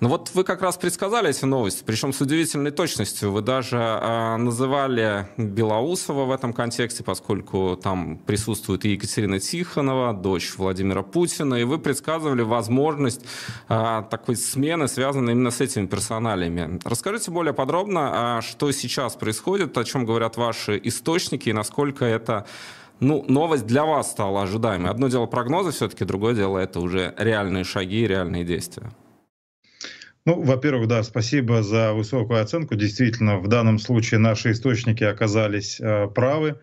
Ну вот вы как раз предсказали эти новости, причем с удивительной точностью. Вы даже э, называли Белоусова в этом контексте, поскольку там присутствует и Екатерина Тихонова, дочь Владимира Путина, и вы предсказывали возможность э, такой смены, связанной именно с этими персоналями. Расскажите более подробно, э, что сейчас происходит, о чем говорят ваши источники и насколько это ну, новость для вас стала ожидаемой. Одно дело прогнозы все-таки, другое дело это уже реальные шаги, реальные действия. Ну, во-первых, да, спасибо за высокую оценку. Действительно, в данном случае наши источники оказались э, правы.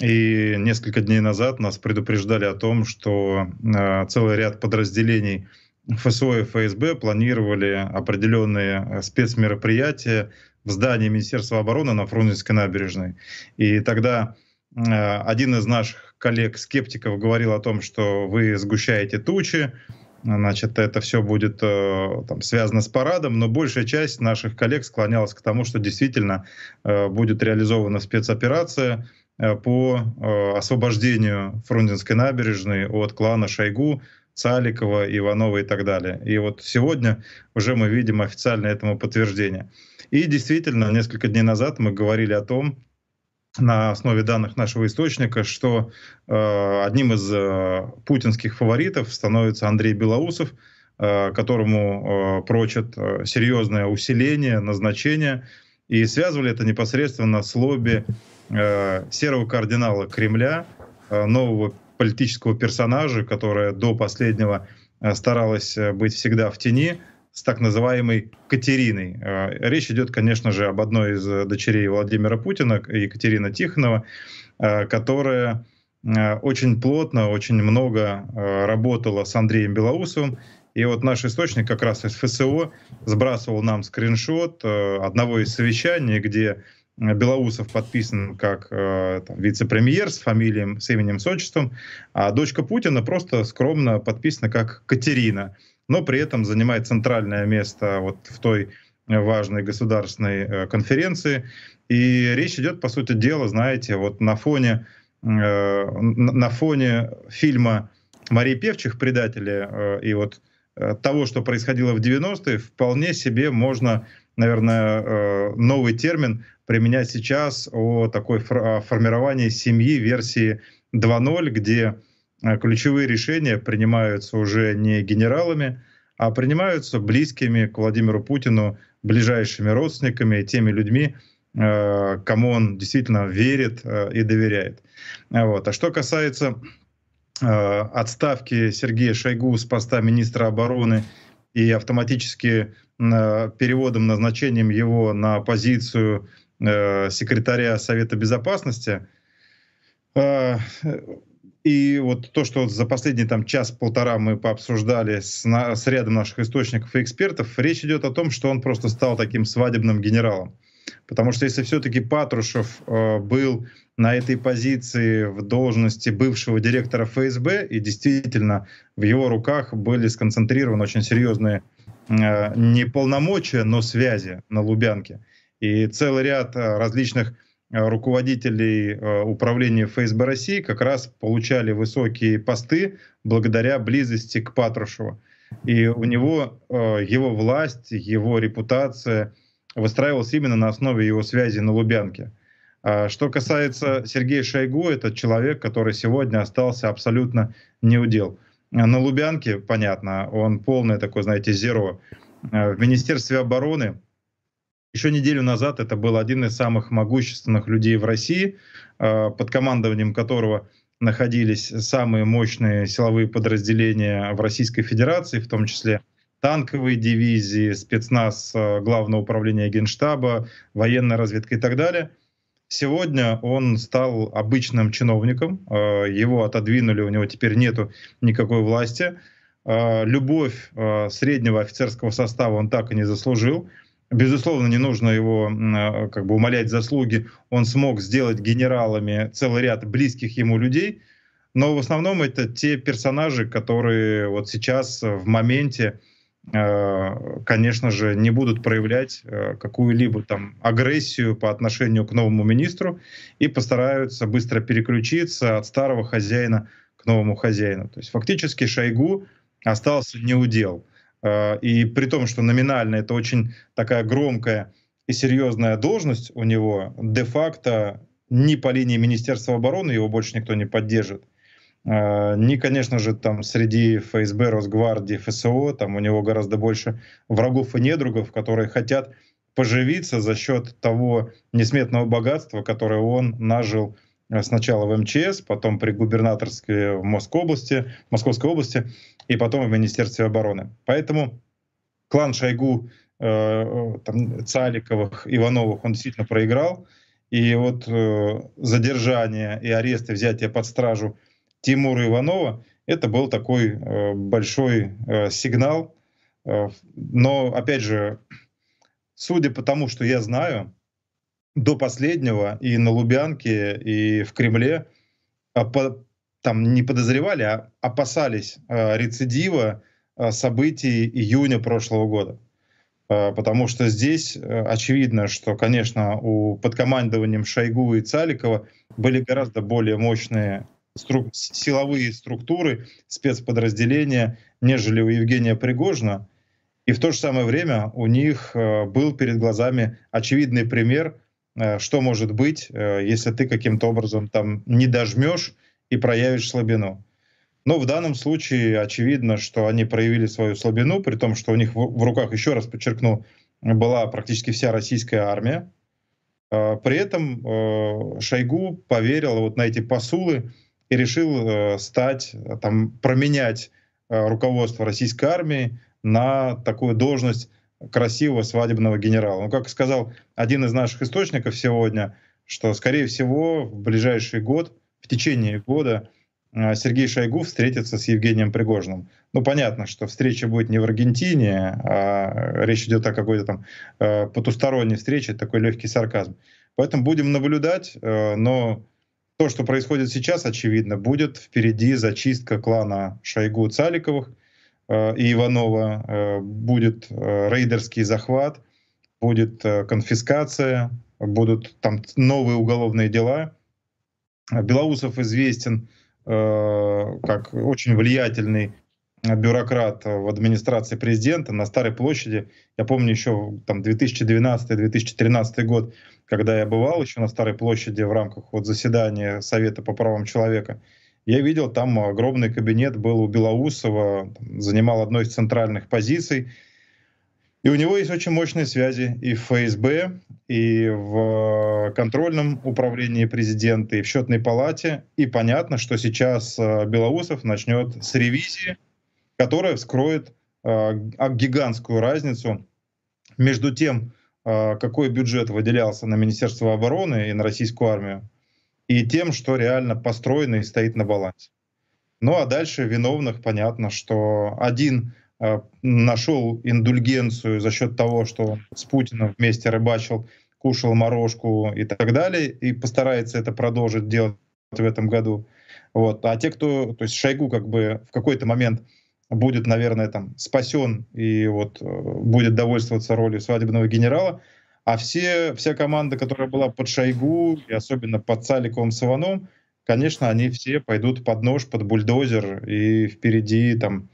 И несколько дней назад нас предупреждали о том, что э, целый ряд подразделений ФСО и ФСБ планировали определенные э, спецмероприятия в здании Министерства обороны на Фрунзенской набережной. И тогда э, один из наших коллег-скептиков говорил о том, что вы сгущаете тучи, Значит, это все будет э, там, связано с парадом, но большая часть наших коллег склонялась к тому, что действительно э, будет реализована спецоперация э, по освобождению Фрунзенской набережной от клана Шойгу, Цаликова, Иванова и так далее. И вот сегодня уже мы видим официальное этому подтверждение. И действительно, несколько дней назад мы говорили о том, на основе данных нашего источника, что э, одним из э, путинских фаворитов становится Андрей Белоусов, э, которому э, прочат э, серьезное усиление, назначение. И связывали это непосредственно с лобби э, серого кардинала Кремля, э, нового политического персонажа, которая до последнего э, старалась э, быть всегда в тени – с так называемой Катериной. Э, речь идет, конечно же, об одной из э, дочерей Владимира Путина, Екатерина Тихонова, э, которая очень плотно, очень много работала с Андреем Белоусовым. И вот наш источник как раз из ФСО сбрасывал нам скриншот одного из совещаний, где Белоусов подписан как там, вице-премьер с фамилием, с именем, с отчеством, а дочка Путина просто скромно подписана как Катерина но при этом занимает центральное место вот в той э, важной государственной э, конференции. И речь идет, по сути дела, знаете, вот на фоне, э, на фоне фильма Марии Певчих «Предатели» и вот того, что происходило в 90-е, вполне себе можно, наверное, новый термин применять сейчас о такой о формировании семьи версии 2.0, где Э, ключевые решения принимаются уже не генералами, а принимаются близкими к Владимиру Путину, ближайшими родственниками, теми людьми, э, кому он действительно верит э, и доверяет. Вот. А что касается отставки Сергея Шойгу с поста министра обороны и автоматически переводом, назначением его на позицию секретаря Совета Безопасности, и вот то, что за последний там час-полтора мы пообсуждали с, на, с рядом наших источников и экспертов, речь идет о том, что он просто стал таким свадебным генералом. Потому что если все-таки Патрушев э, был на этой позиции в должности бывшего директора ФСБ, и действительно в его руках были сконцентрированы очень серьезные э, не полномочия, но связи на Лубянке, и целый ряд э, различных Э, руководителей э, управления ФСБ России как раз получали высокие посты благодаря близости к Патрушеву. И у него э, его власть, его репутация выстраивалась именно на основе его связи на Лубянке. А что касается Сергея Шойгу, это человек, который сегодня остался абсолютно неудел. На Лубянке, понятно, он полное такой знаете, зеро. В Министерстве обороны еще неделю назад это был один из самых могущественных людей в России, а, под командованием которого находились самые мощные силовые подразделения в Российской Федерации, в том числе танковые дивизии, спецназ а, Главного управления Генштаба, военная разведка и так далее. Сегодня он стал обычным чиновником, а, его отодвинули, у него теперь нету никакой власти. Любовь среднего офицерского состава он так и не заслужил. Безусловно, не нужно его а, как бы умолять заслуги. Он смог сделать генералами целый ряд близких ему людей, но в основном это те персонажи, которые вот сейчас в моменте, а, конечно же, не будут проявлять а, какую-либо там агрессию по отношению к новому министру и постараются быстро переключиться от старого хозяина к новому хозяину. То есть фактически Шойгу остался неудел. удел. А, и при том, что номинально это очень такая громкая и серьезная должность у него, де-факто ни по линии Министерства обороны его больше никто не поддержит, а, ни, конечно же, там среди ФСБ, Росгвардии, ФСО, там у него гораздо больше врагов и недругов, которые хотят поживиться за счет того несметного богатства, которое он нажил Э, сначала в МЧС, потом при губернаторской э, в Москобласти, Московской области и потом в Министерстве обороны. Поэтому клан Шойгу, э, э, там, Цаликовых, Ивановых, он действительно проиграл. И вот э, задержание и аресты, взятие под стражу Тимура Иванова это был такой э, большой э, сигнал. Э, но опять же, судя по тому, что я знаю, до последнего и на Лубянке, и в Кремле а там не подозревали, а опасались э, рецидива э, событий июня прошлого года. Э, потому что здесь очевидно, что, конечно, у, под командованием Шойгу и Цаликова были гораздо более мощные стру силовые структуры, спецподразделения, нежели у Евгения Пригожина. И в то же самое время у них был перед глазами очевидный пример Э, что может быть, э, если ты каким-то образом там не дожмешь и проявишь слабину. Но в данном случае очевидно, что они проявили свою слабину, при том, что у них в руках, еще раз подчеркну, была практически вся российская армия. Э, при этом Шойгу поверил вот на эти посулы и решил стать, там, променять руководство российской армии на такую должность красивого свадебного генерала. Но, ну, как сказал один из наших источников сегодня, что, скорее всего, в ближайший год, в течение года а, Сергей Шойгу встретится с Евгением Пригожиным. Ну, понятно, что встреча будет не в Аргентине, а речь идет о какой-то там э, потусторонней встрече, такой легкий сарказм. Поэтому будем наблюдать, э, но то, что происходит сейчас, очевидно, будет впереди зачистка клана Шойгу-Цаликовых — Э, и Иванова, э, будет э, рейдерский захват, будет конфискация, будут там новые уголовные дела. Белоусов известен как очень влиятельный бюрократ в администрации президента на Старой площади. Я помню еще там 2012-2013 год, когда я бывал еще на Старой площади в рамках вот заседания Совета по правам человека. Я видел, там огромный кабинет был у Белоусова, занимал одной из центральных позиций. И у него есть очень мощные связи и в ФСБ, и в э, контрольном управлении президента, и в счетной палате. И понятно, что сейчас э, Белоусов начнет с ревизии, которая вскроет э, а, гигантскую разницу между тем, какой бюджет выделялся на Министерство обороны и на российскую армию, и тем, что реально построено и стоит на балансе. Ну а дальше виновных понятно, что один э, нашел индульгенцию за счет того, что с Путиным вместе рыбачил, кушал морожку и так далее, и постарается это продолжить делать в этом году. Вот. А те, кто, то есть Шойгу как бы в какой-то момент будет, наверное, там спасен и вот э, будет довольствоваться ролью свадебного генерала, а все, вся команда, которая была под Шойгу, и особенно под Цаликовым Саваном, конечно, они все пойдут под нож, под бульдозер, и впереди там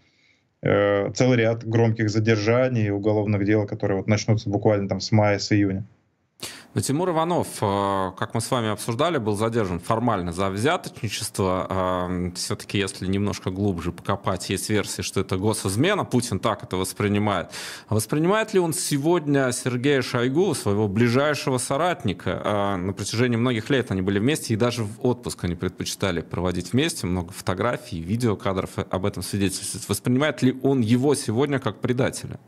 э, целый ряд громких задержаний и уголовных дел, которые вот начнутся буквально там с мая, с июня. Но Тимур Иванов, э, как мы с вами обсуждали, был задержан формально за взяточничество. Эм, Все-таки, если немножко глубже покопать, есть версии, что это госизмена. Путин так это воспринимает. А воспринимает ли он сегодня Сергея Шойгу, своего ближайшего соратника? Э, на протяжении многих лет они были вместе, и даже в отпуск они предпочитали проводить вместе. Много фотографий, видеокадров об этом свидетельствует. Воспринимает ли он его сегодня как предателя?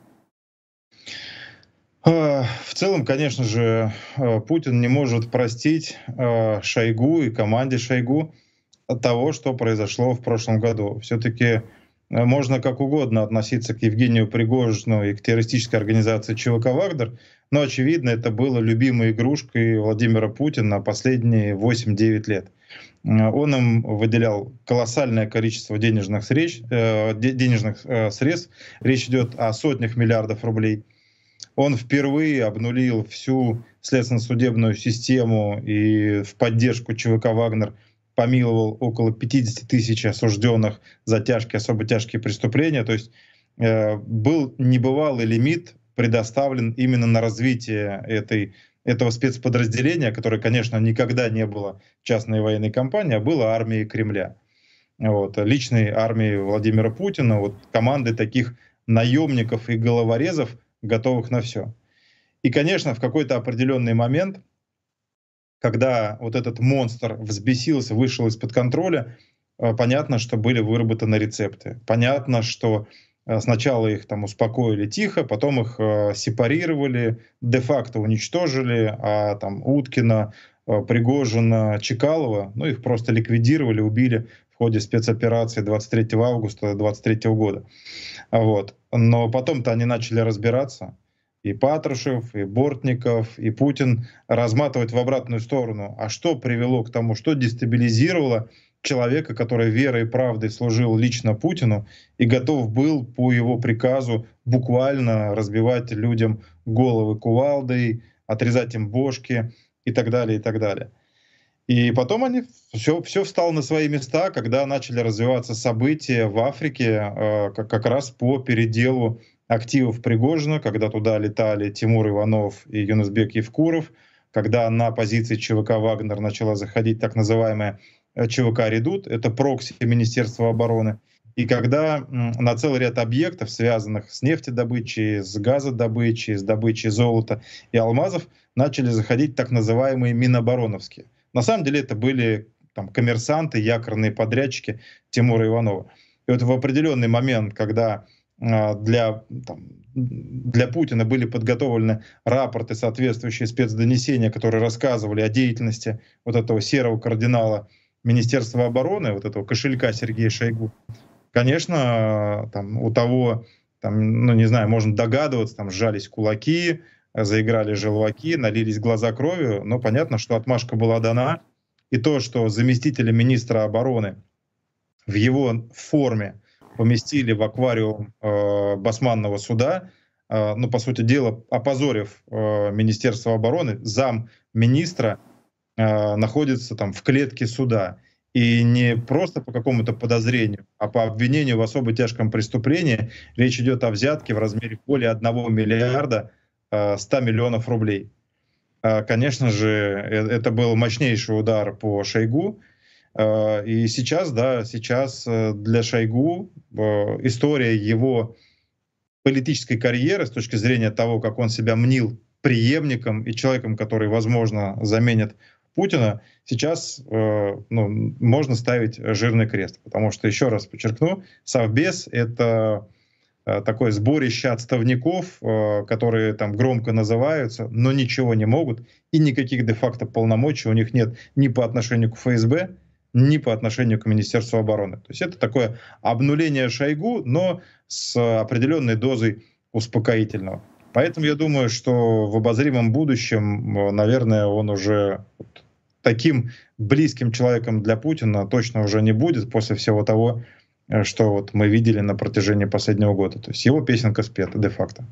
Э, в целом, конечно же, э, Путин не может простить э, Шойгу и команде Шойгу того, что произошло в прошлом году. Все-таки можно как угодно относиться к Евгению Пригожину и к террористической организации ЧВК «Вагнер», но, очевидно, это было любимой игрушкой Владимира Путина последние 8-9 лет. Он им выделял колоссальное количество денежных, средств, денежных средств. Речь идет о сотнях миллиардов рублей. Он впервые обнулил всю следственно-судебную систему и в поддержку ЧВК «Вагнер» помиловал около 50 тысяч осужденных за тяжкие, особо тяжкие преступления. То есть э, был небывалый лимит предоставлен именно на развитие этой, этого спецподразделения, которое, конечно, никогда не было частной военной компании, а было армией Кремля. Вот, личной армии Владимира Путина, вот, команды таких наемников и головорезов, готовых на все. И, конечно, в какой-то определенный момент, когда вот этот монстр взбесился, вышел из-под контроля, э, понятно, что были выработаны рецепты. Понятно, что э, сначала их там успокоили тихо, потом их э, сепарировали, де-факто уничтожили, а там Уткина, Пригожина, Чекалова, ну их просто ликвидировали, убили ходе спецоперации 23 августа 23 года. Вот. Но потом-то они начали разбираться, и Патрушев, и Бортников, и Путин разматывать в обратную сторону. А что привело к тому, что дестабилизировало человека, который верой и правдой служил лично Путину и готов был по его приказу буквально разбивать людям головы кувалдой, отрезать им бошки и так далее, и так далее. И потом они все, все встало на свои места, когда начали развиваться события в Африке, э, как, как раз по переделу активов Пригожина, когда туда летали Тимур Иванов и Юнусбек Евкуров, когда на позиции ЧВК «Вагнер» начала заходить так называемая э, ЧВК «Редут», это прокси Министерства обороны, и когда на целый ряд объектов, связанных с нефтедобычей, с газодобычей, с добычей золота и алмазов, начали заходить так называемые минобороновские – на самом деле это были там, коммерсанты, якорные подрядчики Тимура Иванова. И вот в определенный момент, когда а, для, там, для Путина были подготовлены рапорты, соответствующие спецдонесения, которые рассказывали о деятельности вот этого серого кардинала Министерства обороны, вот этого кошелька Сергея Шойгу. Конечно, там, у того, там, ну не знаю, можно догадываться, там сжались кулаки, заиграли желваки, налились глаза кровью, но понятно, что отмашка была дана. И то, что заместители министра обороны в его форме поместили в аквариум э, Басманного суда, э, ну, по сути дела, опозорив э, Министерство обороны, зам министра э, находится там в клетке суда. И не просто по какому-то подозрению, а по обвинению в особо тяжком преступлении речь идет о взятке в размере более 1 миллиарда 100 э, миллионов рублей. Э, конечно же, э, это был мощнейший удар по Шойгу. И сейчас, да, сейчас для Шойгу история его политической карьеры с точки зрения того, как он себя мнил преемником и человеком, который, возможно, заменит Путина, сейчас ну, можно ставить жирный крест. Потому что, еще раз подчеркну, Совбез — это Э, такое сборище отставников, э, которые там громко называются, но ничего не могут, и никаких де-факто полномочий у них нет ни по отношению к ФСБ, ни по отношению к Министерству обороны. То есть это такое обнуление Шойгу, но с определенной дозой успокоительного. Поэтому я думаю, что в обозримом будущем, э, наверное, он уже таким близким человеком для Путина точно уже не будет после всего того, Э, что вот мы видели на протяжении последнего года. То есть его песенка спета де-факто.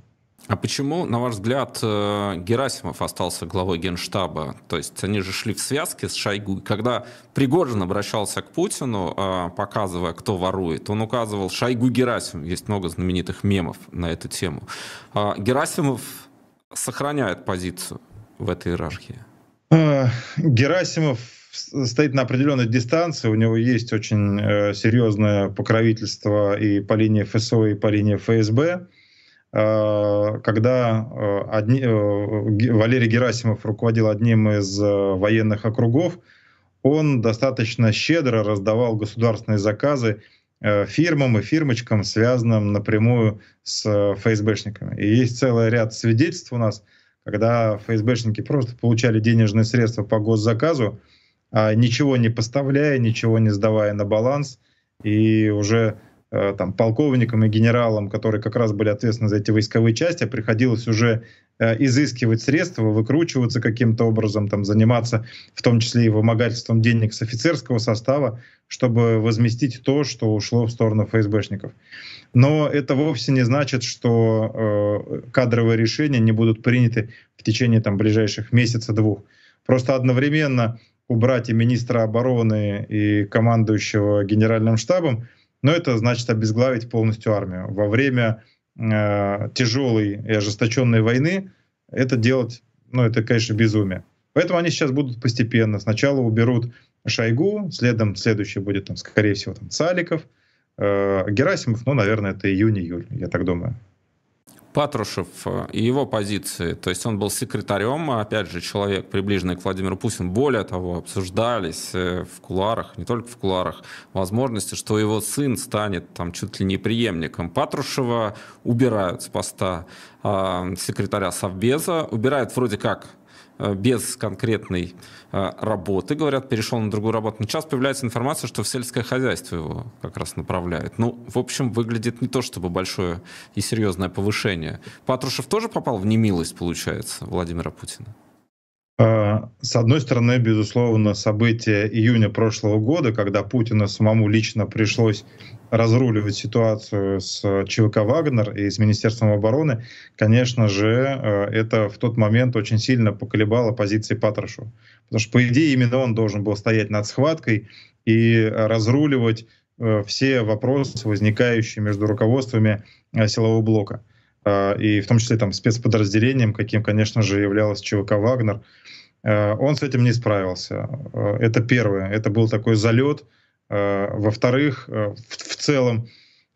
А почему, на ваш взгляд, э, Герасимов остался главой Генштаба? То есть они же шли в связке с Шойгу. когда Пригожин обращался к Путину, э, показывая, кто ворует, он указывал Шойгу Герасимов. Есть много знаменитых мемов на эту тему. А Герасимов сохраняет позицию в этой иерархии? Герасимов стоит на определенной дистанции, у него есть очень э, серьезное покровительство и по линии ФСО, и по линии ФСБ. Э, когда э, одни, э, Валерий Герасимов руководил одним из э, военных округов, он достаточно щедро раздавал государственные заказы э, фирмам и фирмочкам, связанным напрямую с э, ФСБшниками. И есть целый ряд свидетельств у нас, когда ФСБшники просто получали денежные средства по госзаказу, а, ничего не поставляя, ничего не сдавая на баланс, и уже а, там, полковникам и генералам, которые как раз были ответственны за эти войсковые части, приходилось уже а, изыскивать средства, выкручиваться каким-то образом, там, заниматься в том числе и вымогательством денег с офицерского состава, чтобы возместить то, что ушло в сторону ФСБшников. Но это вовсе не значит, что э, кадровые решения не будут приняты в течение там, ближайших месяца-двух. Просто одновременно убрать и министра обороны, и командующего генеральным штабом, но это значит обезглавить полностью армию. Во время э, тяжелой и ожесточенной войны это делать, ну, это, конечно, безумие. Поэтому они сейчас будут постепенно. Сначала уберут Шойгу, следом следующий будет, там, скорее всего, там, Цаликов, э, Герасимов, ну, наверное, это июнь-июль, я так думаю. Патрушев э, и его позиции, то есть он был секретарем, опять же, человек, приближенный к Владимиру Путину, более того, обсуждались э, в куларах, не только в куларах, возможности, что его сын станет там чуть ли не преемником Патрушева, убирают с поста а, секретаря Совбеза, убирают вроде как Э, без конкретной э, работы, говорят, перешел на другую работу. Но сейчас появляется информация, что в сельское хозяйство его как раз направляют Ну, в общем, выглядит не то чтобы большое и серьезное повышение. Патрушев тоже попал в немилость, получается, Владимира Путина? Э, с одной стороны, безусловно, события июня прошлого года, когда Путину самому лично пришлось разруливать ситуацию с ЧВК «Вагнер» и с Министерством обороны, конечно же, э, это в тот момент очень сильно поколебало позиции Патрошу. Потому что, по идее, именно он должен был стоять над схваткой и разруливать э, все вопросы, возникающие между руководствами э, силового блока. И в том числе там спецподразделением, каким, конечно же, являлась ЧВК «Вагнер». Он с этим не справился. Это первое. Это был такой залет, Э, во-вторых, э, в, в целом,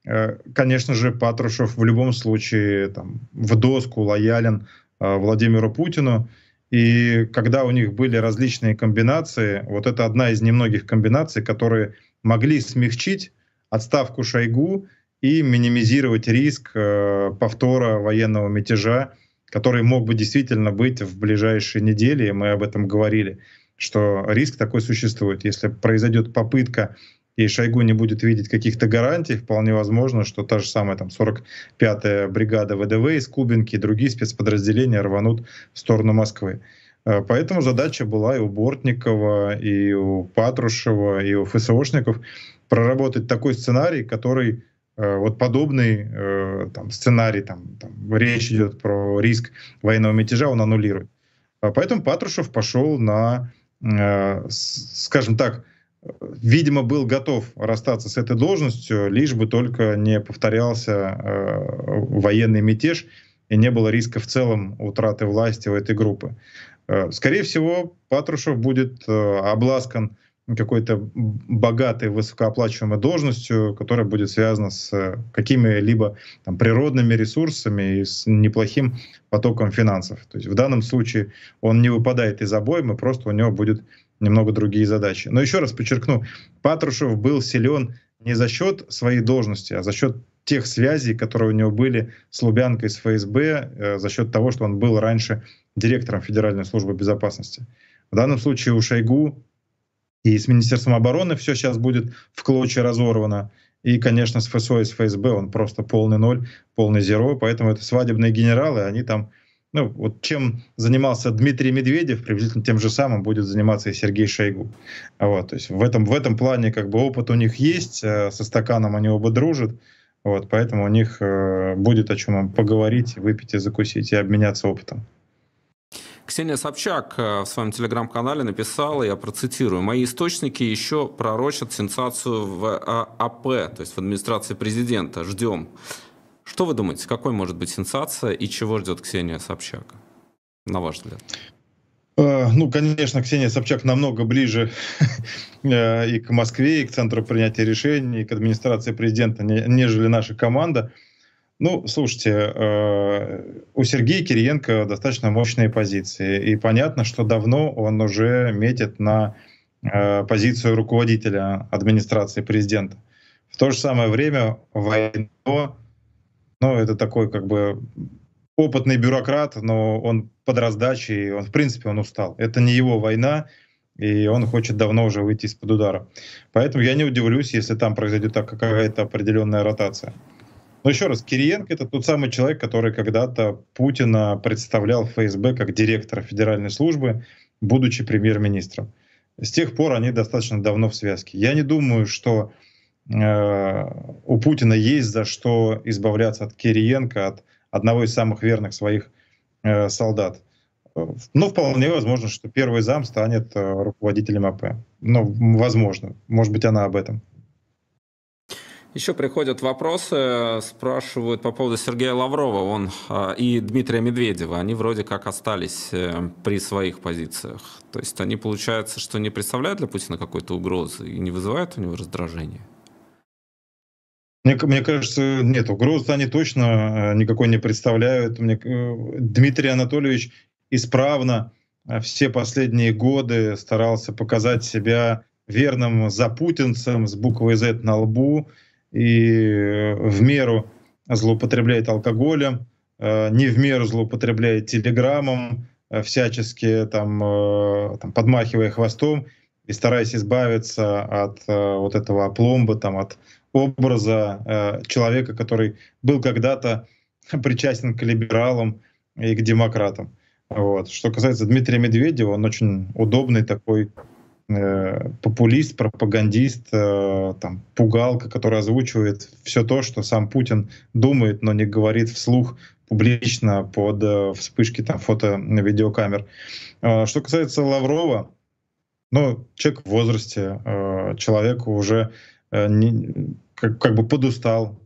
э, конечно же, Патрушев в любом случае там, в доску лоялен Владимиру Путину. И когда у них были различные комбинации, вот это одна из немногих комбинаций, которые могли смягчить отставку Шойгу и минимизировать риск повтора военного мятежа, который мог бы действительно быть в ближайшие недели, мы об этом говорили что риск такой существует. Если произойдет попытка и Шойгу не будет видеть каких-то гарантий, вполне возможно, что та же самая там 45-я бригада ВДВ из Кубинки и другие спецподразделения рванут в сторону Москвы. Э, поэтому задача была и у Бортникова, и у Патрушева, и у ФСОшников проработать такой сценарий, который э, вот подобный э, там, сценарий, там, там речь идет про риск военного мятежа, он аннулирует. Поэтому Патрушев пошел на Э, скажем так, видимо, был готов расстаться с этой должностью, лишь бы только не повторялся э, военный мятеж и не было риска в целом утраты власти у этой группы. Э, скорее всего, Патрушев будет обласкан какой-то богатой, высокооплачиваемой должностью, которая будет связана с э, какими-либо там, природными ресурсами и с неплохим потоком финансов. То есть в данном случае он не выпадает из обоймы, просто у него будут немного другие задачи. Но еще раз подчеркну, Патрушев был силен не за счет своей должности, а за счет тех связей, которые у него были с Лубянкой, с ФСБ, э, за счет того, что он был раньше директором Федеральной службы безопасности. В данном случае у Шойгу и с Министерством обороны все сейчас будет в клочья разорвано. И, конечно, с ФСО и с ФСБ он просто полный ноль, полный зеро. Поэтому это свадебные генералы, они там... Ну, вот чем занимался Дмитрий Медведев, приблизительно тем же самым будет заниматься и Сергей Шойгу. Вот, то есть в этом, в этом плане как бы опыт у них есть, э, со стаканом они оба дружат. Вот, поэтому у них э, будет о чем поговорить, выпить и закусить и обменяться опытом. Ксения Собчак э, в своем телеграм-канале написала, я процитирую, «Мои источники еще пророчат сенсацию в АП, а то есть в администрации президента. Ждем». Что вы думаете, какой может быть сенсация и чего ждет Ксения Собчак, на ваш взгляд? Э, ну, конечно, Ксения Собчак намного ближе э, и к Москве, и к центру принятия решений, и к администрации президента, нежели наша команда. Ну, слушайте, э, у Сергея Кириенко достаточно мощные позиции. И понятно, что давно он уже метит на э, позицию руководителя администрации президента. В то же самое время Войно, ну, это такой как бы опытный бюрократ, но он под раздачей, он, в принципе, он устал. Это не его война, и он хочет давно уже выйти из-под удара. Поэтому я не удивлюсь, если там произойдет какая-то определенная ротация. Но еще раз, Кириенко — это тот самый человек, который когда-то Путина представлял в ФСБ как директора федеральной службы, будучи премьер-министром. С тех пор они достаточно давно в связке. Я не думаю, что э, у Путина есть за что избавляться от Кириенко, от одного из самых верных своих э, солдат. Ну, вполне возможно, что первый зам станет э, руководителем АП. Но ну, возможно. Может быть, она об этом. Еще приходят вопросы, спрашивают по поводу Сергея Лаврова он, а, и Дмитрия Медведева. Они вроде как остались э, при своих позициях. То есть они, получается, что не представляют для Путина какой-то угрозы и не вызывают у него раздражения? Мне, мне кажется, нет, угрозы они точно э, никакой не представляют. Мне, э, Дмитрий Анатольевич исправно все последние годы старался показать себя верным запутинцем с буквой Z на лбу, и э, в меру злоупотребляет алкоголем, э, не в меру злоупотребляет телеграммом, э, всячески там, там подмахивая хвостом и стараясь избавиться от вот этого опломба, там, от образа человека, который был когда-то причастен к либералам и к демократам. Вот. Что касается Дмитрия Медведева, он очень удобный такой э, популист, пропагандист, э, там, пугалка, который озвучивает все то, что сам Путин думает, но не говорит вслух публично под э, вспышки там, фото-видеокамер. на Э, что касается Лаврова, ну, человек в возрасте, э, человеку уже э, не, как, как бы подустал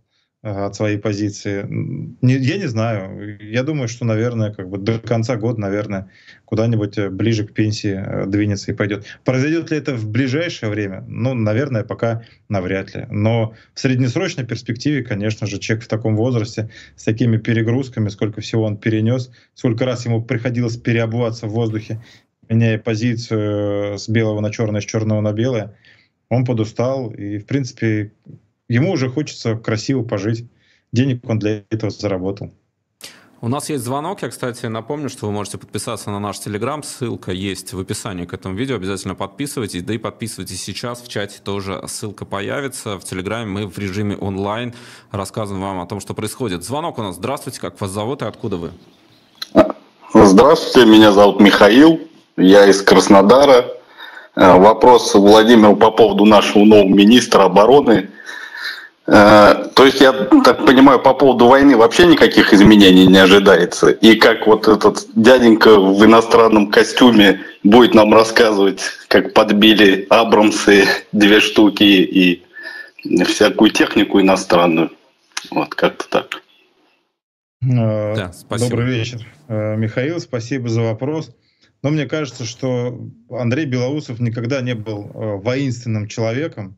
от своей позиции? Не, я не знаю. Я думаю, что, наверное, как бы до конца года, наверное, куда-нибудь э, ближе к пенсии э, двинется и пойдет. Произойдет ли это в ближайшее время? Ну, наверное, пока навряд ли. Но в среднесрочной перспективе, конечно же, человек в таком возрасте, с такими перегрузками, сколько всего он перенес, сколько раз ему приходилось переобуваться в воздухе, меняя позицию э, с белого на черное, с черного на белое, он подустал. И, в принципе, ему уже хочется красиво пожить. Денег он для этого заработал. У нас есть звонок. Я, кстати, напомню, что вы можете подписаться на наш Телеграм. Ссылка есть в описании к этому видео. Обязательно подписывайтесь. Да и подписывайтесь сейчас. В чате тоже ссылка появится. В Телеграме мы в режиме онлайн рассказываем вам о том, что происходит. Звонок у нас. Здравствуйте. Как вас зовут и откуда вы? Здравствуйте. Меня зовут Михаил. Я из Краснодара. Э, вопрос Владимиру по поводу нашего нового министра обороны. Э, то есть, я так понимаю, по поводу войны вообще никаких изменений не ожидается. И как вот этот дяденька в иностранном костюме будет нам рассказывать, как подбили Абрамсы две штуки и всякую технику иностранную. Вот как-то так. Э, да, спасибо. Добрый вечер, э, Михаил. Спасибо за вопрос. Но мне кажется, что Андрей Белоусов никогда не был воинственным человеком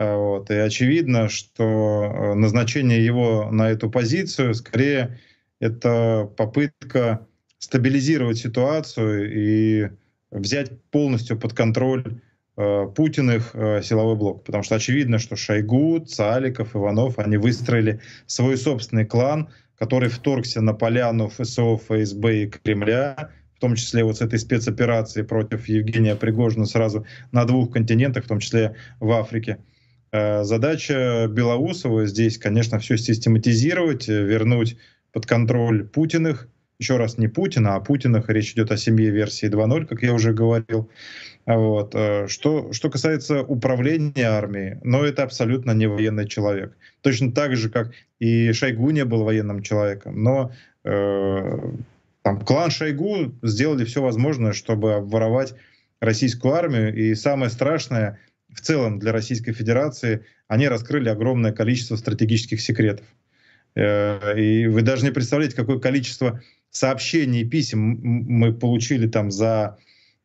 а, вот. И очевидно, что э, назначение его на эту позицию скорее это попытка стабилизировать ситуацию и взять полностью под контроль э, Путиных э, силовой блок. Потому что очевидно, что Шойгу, Цаликов, Иванов, они выстроили свой собственный клан, который вторгся на поляну ФСО, ФСБ и Кремля, в том числе вот с этой спецоперации против Евгения Пригожина сразу на двух континентах, в том числе в Африке. Э, задача Белоусова здесь, конечно, все систематизировать, э, вернуть под контроль Путиных, еще раз, не Путина, а Путинах, речь идет о семье версии 2.0, как я уже говорил. А вот. Э, что, что касается управления армией, но это абсолютно не военный человек. Точно так же, как и Шойгу не был военным человеком, но э, там, клан Шойгу сделали все возможное, чтобы обворовать российскую армию, и самое страшное — в целом для Российской Федерации, они раскрыли огромное количество стратегических секретов. Э, и вы даже не представляете, какое количество сообщений и писем мы получили там за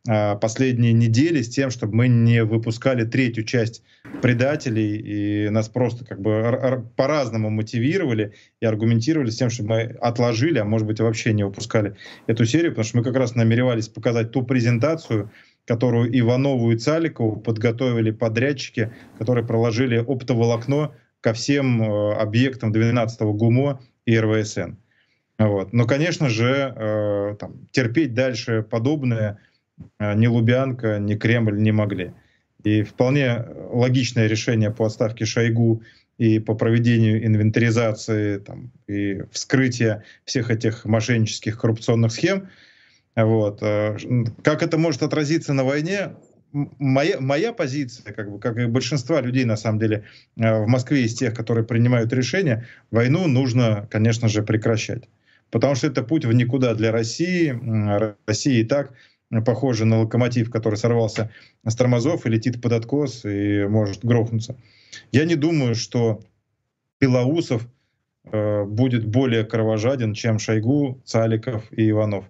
а, последние недели с тем, чтобы мы не выпускали третью часть предателей и нас просто как бы по-разному мотивировали и аргументировали с тем, чтобы мы отложили, а может быть вообще не выпускали эту серию, потому что мы как раз намеревались показать ту презентацию, которую Иванову и Цаликову подготовили подрядчики, которые проложили оптоволокно ко всем э, объектам 12-го ГУМО и РВСН. Вот. Но, конечно же, э, там, терпеть дальше подобное э, ни Лубянка, ни Кремль не могли. И вполне э, логичное решение по отставке Шойгу и по проведению инвентаризации там, и вскрытия всех этих мошеннических коррупционных схем — вот. Э, как это может отразиться на войне? Моя, моя позиция, как, бы, как и большинства людей, на самом деле, э, в Москве из тех, которые принимают решения, войну нужно, конечно же, прекращать. Потому что это путь в никуда для России. Россия и так похожа на локомотив, который сорвался с тормозов и летит под откос и может грохнуться. Я не думаю, что Белоусов э, будет более кровожаден, чем Шойгу, Цаликов и Иванов.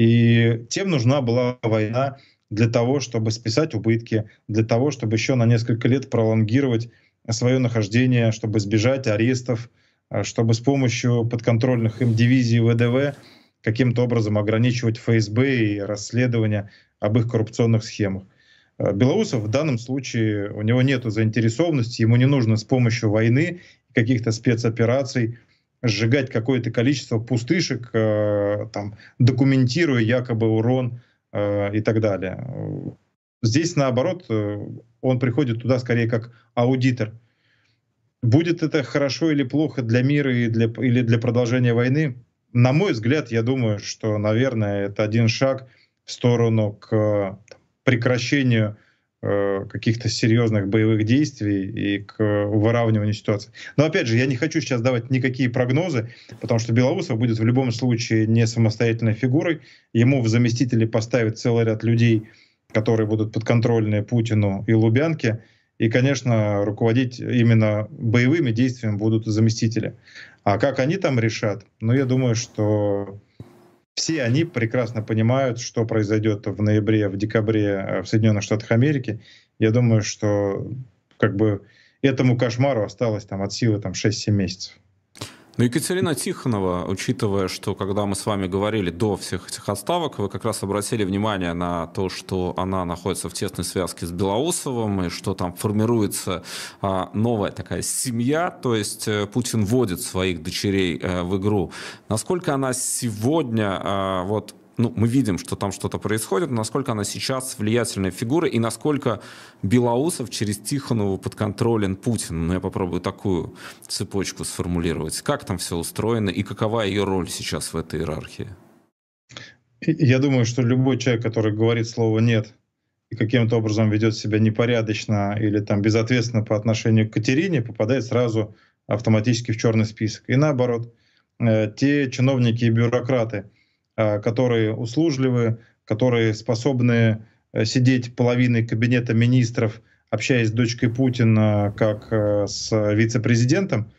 И тем нужна была война для того, чтобы списать убытки, для того, чтобы еще на несколько лет пролонгировать свое нахождение, чтобы избежать арестов, э, чтобы с помощью подконтрольных им дивизий ВДВ каким-то образом ограничивать ФСБ и расследование об их коррупционных схемах. Э, Белоусов в данном случае, у него нет заинтересованности, ему не нужно с помощью войны, каких-то спецопераций сжигать какое-то количество пустышек, э, там, документируя якобы урон э, и так далее. Здесь, наоборот, э, он приходит туда скорее как аудитор. Будет это хорошо или плохо для мира и для, или для продолжения войны? На мой взгляд, я думаю, что, наверное, это один шаг в сторону к прекращению Э, каких-то серьезных боевых действий и к выравниванию ситуации. Но опять же, я не хочу сейчас давать никакие прогнозы, потому что Белоусов будет в любом случае не самостоятельной фигурой. Ему в заместители поставят целый ряд людей, которые будут подконтрольны Путину и Лубянке. И, конечно, руководить именно боевыми действиями будут заместители. А как они там решат? Ну, я думаю, что все они прекрасно понимают, что произойдет в ноябре, в декабре э, в Соединенных Штатах Америки. Я думаю, что как бы этому кошмару осталось там от силы там 6-7 месяцев. Но ну, Екатерина Тихонова, учитывая, что когда мы с вами говорили до всех этих отставок, вы как раз обратили внимание на то, что она находится в тесной связке с Белоусовым, и что там формируется а, новая такая семья, то есть э, Путин вводит своих дочерей э, в игру. Насколько она сегодня а, вот ну, мы видим, что там что-то происходит, насколько она сейчас влиятельная фигура и насколько Белоусов через Тихонову подконтролен Путин. Ну, я попробую такую цепочку сформулировать. Как там все устроено и какова ее роль сейчас в этой иерархии? Я думаю, что любой человек, который говорит слово «нет», и каким-то образом ведет себя непорядочно или там безответственно по отношению к Катерине, попадает сразу автоматически в черный список. И наоборот, э, те чиновники и бюрократы, Э, которые услужливы, которые способны э, сидеть половиной кабинета министров, общаясь с дочкой Путина как э, с вице-президентом,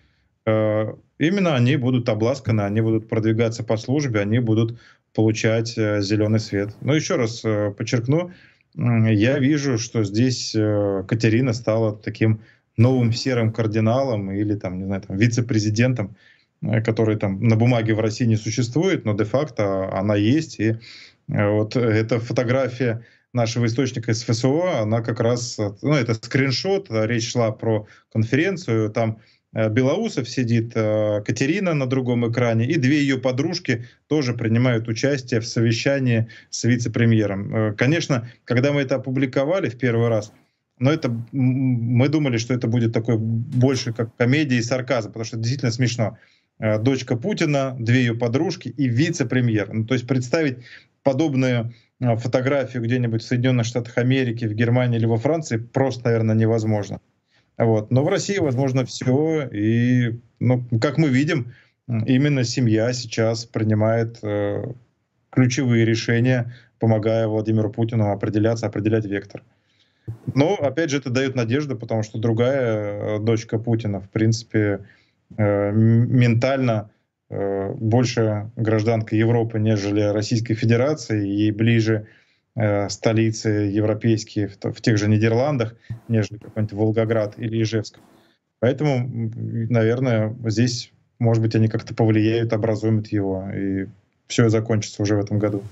именно они будут обласканы, они будут продвигаться по службе, они будут получать зеленый свет. Но еще раз подчеркну, я вижу, что здесь Катерина стала таким новым серым кардиналом или там, не знаю, там, вице-президентом. Э, которой там на бумаге в России не существует, но де-факто она есть. И э, вот эта фотография нашего источника из ФСО, она как раз, ну, это скриншот, речь шла про конференцию, там э, Белоусов сидит, Катерина на другом экране, и две ее подружки тоже принимают участие в совещании с вице-премьером. Конечно, когда мы это опубликовали в первый раз, но это мы думали, что это будет такой больше как комедия и сарказм, потому что это действительно смешно. Э, дочка Путина, две ее подружки и вице-премьер. Ну, то есть представить подобную э, фотографию где-нибудь в Соединенных Штатах Америки, в Германии или во Франции просто, наверное, невозможно. Вот. Но в России возможно все, и, ну, как мы видим, именно семья сейчас принимает э, ключевые решения, помогая Владимиру Путину определяться, определять вектор. Но, опять же, это дает надежду, потому что другая э, дочка Путина, в принципе, э, Э, ментально э, больше гражданка Европы, нежели Российской Федерации, ей ближе э, столицы европейские в, в тех же Нидерландах, нежели какой-нибудь Волгоград или Ижевск. Поэтому, наверное, здесь, может быть, они как-то повлияют, образуют его, и все закончится уже в этом году.